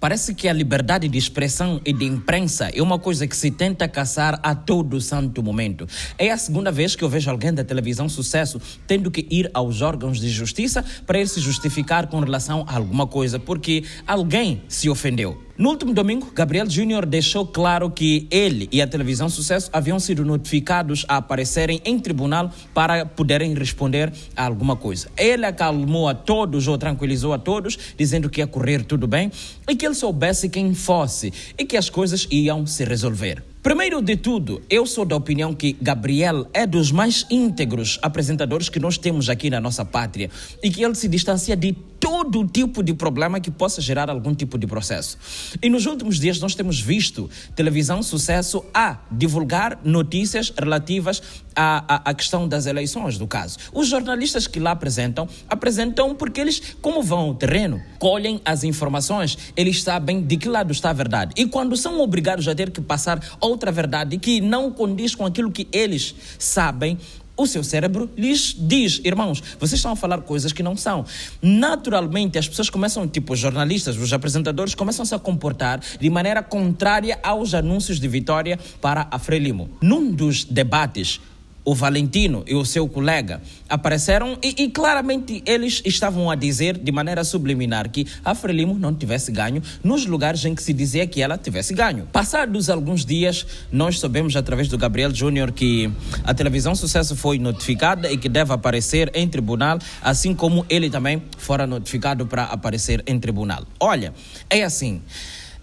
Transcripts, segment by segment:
Parece que a liberdade de expressão e de imprensa é uma coisa que se tenta caçar a todo santo momento. É a segunda vez que eu vejo alguém da televisão sucesso tendo que ir aos órgãos de justiça para ele se justificar com relação a alguma coisa, porque alguém se ofendeu. No último domingo, Gabriel Júnior deixou claro que ele e a televisão Sucesso haviam sido notificados a aparecerem em tribunal para poderem responder a alguma coisa. Ele acalmou a todos ou tranquilizou a todos, dizendo que ia correr tudo bem e que ele soubesse quem fosse e que as coisas iam se resolver. Primeiro de tudo, eu sou da opinião que Gabriel é dos mais íntegros apresentadores que nós temos aqui na nossa pátria e que ele se distancia de todo tipo de problema que possa gerar algum tipo de processo. E nos últimos dias nós temos visto televisão sucesso a divulgar notícias relativas à, à, questão das eleições, do caso. Os jornalistas que lá apresentam, apresentam porque eles, como vão ao terreno, colhem as informações, eles sabem de que lado está a verdade. E quando são obrigados a ter que passar outra verdade que não condiz com aquilo que eles sabem, o seu cérebro lhes diz, irmãos, vocês estão a falar coisas que não são. Naturalmente, as pessoas começam, tipo os jornalistas, os apresentadores, começam-se a comportar de maneira contrária aos anúncios de vitória para a Frelimo. Num dos debates o Valentino e o seu colega apareceram e, e, claramente eles estavam a dizer de maneira subliminar que a Frelimo não tivesse ganho nos lugares em que se dizia que ela tivesse ganho. Passados alguns dias, nós soubemos através do Gabriel Júnior que a televisão Sucesso foi notificada e que deve aparecer em tribunal, assim como ele também fora notificado para aparecer em tribunal. Olha, é assim.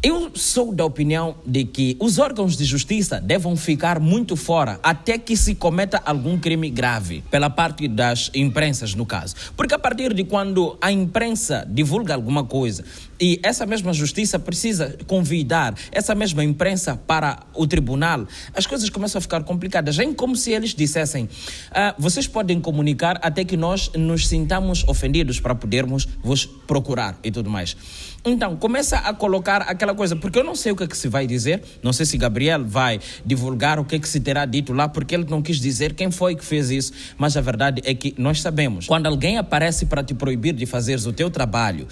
Eu sou da opinião de que os órgãos de justiça devam ficar muito fora até que se cometa algum crime grave, pela parte das imprensas, no caso. Porque a partir de quando a imprensa divulga alguma coisa, e essa mesma justiça precisa convidar essa mesma imprensa para o tribunal. As coisas começam a ficar complicadas. É como se eles dissessem: ah, vocês podem comunicar até que nós nos sintamos ofendidos para podermos vos procurar e tudo mais. Então, começa a colocar aquela coisa, porque eu não sei o que é que se vai dizer, não sei se Gabriel vai divulgar o que é que se terá dito lá, porque ele não quis dizer quem foi que fez isso, mas a verdade é que nós sabemos. Quando alguém aparece para te proibir de fazeres o teu trabalho,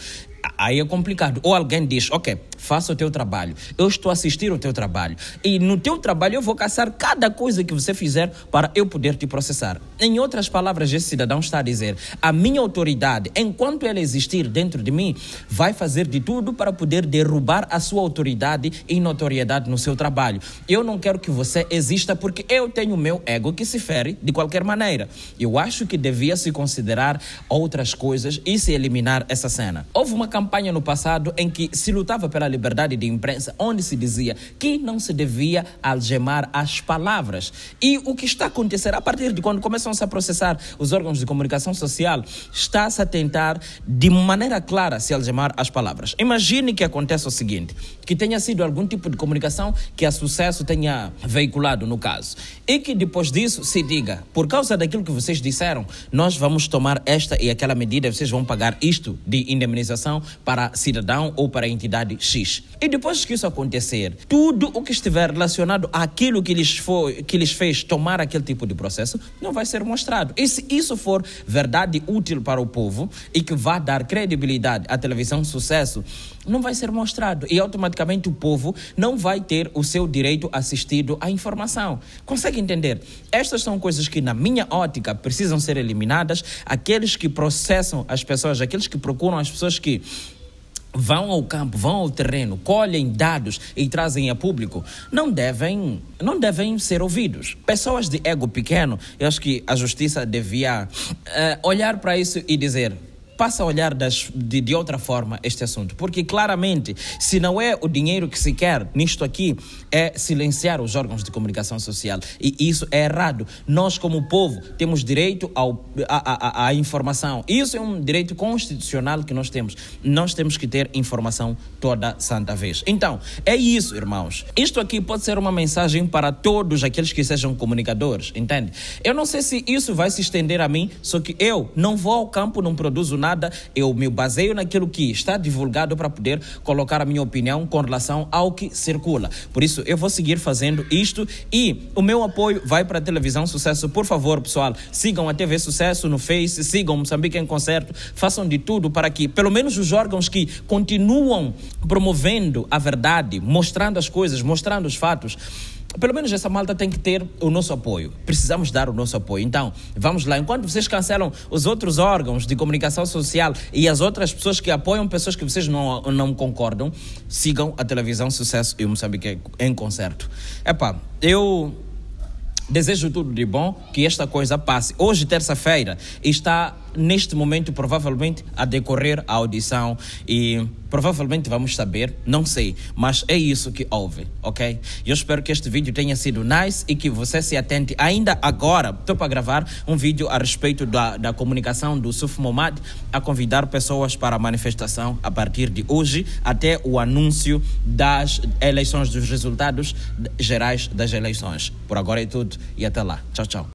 aí é complicado. Ou alguém diz, ok, Faça o teu trabalho. Eu estou a assistir o teu trabalho. E no teu trabalho eu vou caçar cada coisa que você fizer para eu poder te processar. Em outras palavras, esse cidadão está a dizer: a minha autoridade, enquanto ela existir dentro de mim, vai fazer de tudo para poder derrubar a sua autoridade e notoriedade no seu trabalho. Eu não quero que você exista porque eu tenho meu ego que se fere de qualquer maneira. Eu acho que devia se considerar outras coisas e se eliminar essa cena. Houve uma campanha no passado em que se lutava pela a liberdade de imprensa, onde se dizia que não se devia algemar as palavras. E o que está a acontecer a partir de quando começam-se a processar os órgãos de comunicação social, está-se a tentar de maneira clara se algemar as palavras. Imagine que aconteça o seguinte, que tenha sido algum tipo de comunicação que a sucesso tenha veiculado no caso, e que depois disso se diga, por causa daquilo que vocês disseram, nós vamos tomar esta e aquela medida, vocês vão pagar isto de indemnização para cidadão ou para entidade X X. E depois que isso acontecer, tudo o que estiver relacionado àquilo que lhes, foi, que lhes fez tomar aquele tipo de processo não vai ser mostrado. E se isso for verdade útil para o povo e que vá dar credibilidade à televisão sucesso, não vai ser mostrado. E automaticamente o povo não vai ter o seu direito assistido à informação. Consegue entender? Estas são coisas que, na minha ótica, precisam ser eliminadas. Aqueles que processam as pessoas, aqueles que procuram as pessoas que vão ao campo, vão ao terreno, colhem dados e trazem a público, não devem, não devem ser ouvidos. Pessoas de ego pequeno, eu acho que a justiça devia uh, olhar para isso e dizer: passa a olhar das, de, de, outra forma este assunto. Porque claramente, se não é o dinheiro que se quer nisto aqui, é silenciar os órgãos de comunicação social. E isso é errado. Nós, como povo, temos direito à informação. Isso é um direito constitucional que nós temos. Nós temos que ter informação toda santa vez. Então, é isso, irmãos. Isto aqui pode ser uma mensagem para todos aqueles que sejam comunicadores, entende? Eu não sei se isso vai se estender a mim, só que eu não vou ao campo, não produzo nada nada, eu me baseio naquilo que está divulgado para poder colocar a minha opinião com relação ao que circula. Por isso, eu vou seguir fazendo isto e o meu apoio vai para a televisão Sucesso. Por favor, pessoal, sigam a TV Sucesso no Face, sigam Moçambique em Concerto, façam de tudo para que, pelo menos os órgãos que continuam promovendo a verdade, mostrando as coisas, mostrando os fatos, pelo menos essa malta tem que ter o nosso apoio. Precisamos dar o nosso apoio. Então, vamos lá. Enquanto vocês cancelam os outros órgãos de comunicação social e as outras pessoas que apoiam pessoas que vocês não, não concordam, sigam a televisão Sucesso e Moçambique em concerto. Epá, eu desejo tudo de bom, que esta coisa passe. Hoje, terça-feira, está neste momento, provavelmente a decorrer a audição e provavelmente vamos saber, não sei, mas é isso que houve, ok? Eu espero que este vídeo tenha sido nice e que você se atente ainda agora. Estou para gravar um vídeo a respeito da, da comunicação do Suf Momad a convidar pessoas para a manifestação a partir de hoje até o anúncio das eleições, dos resultados gerais das eleições. Por agora é tudo e até lá. Tchau, tchau.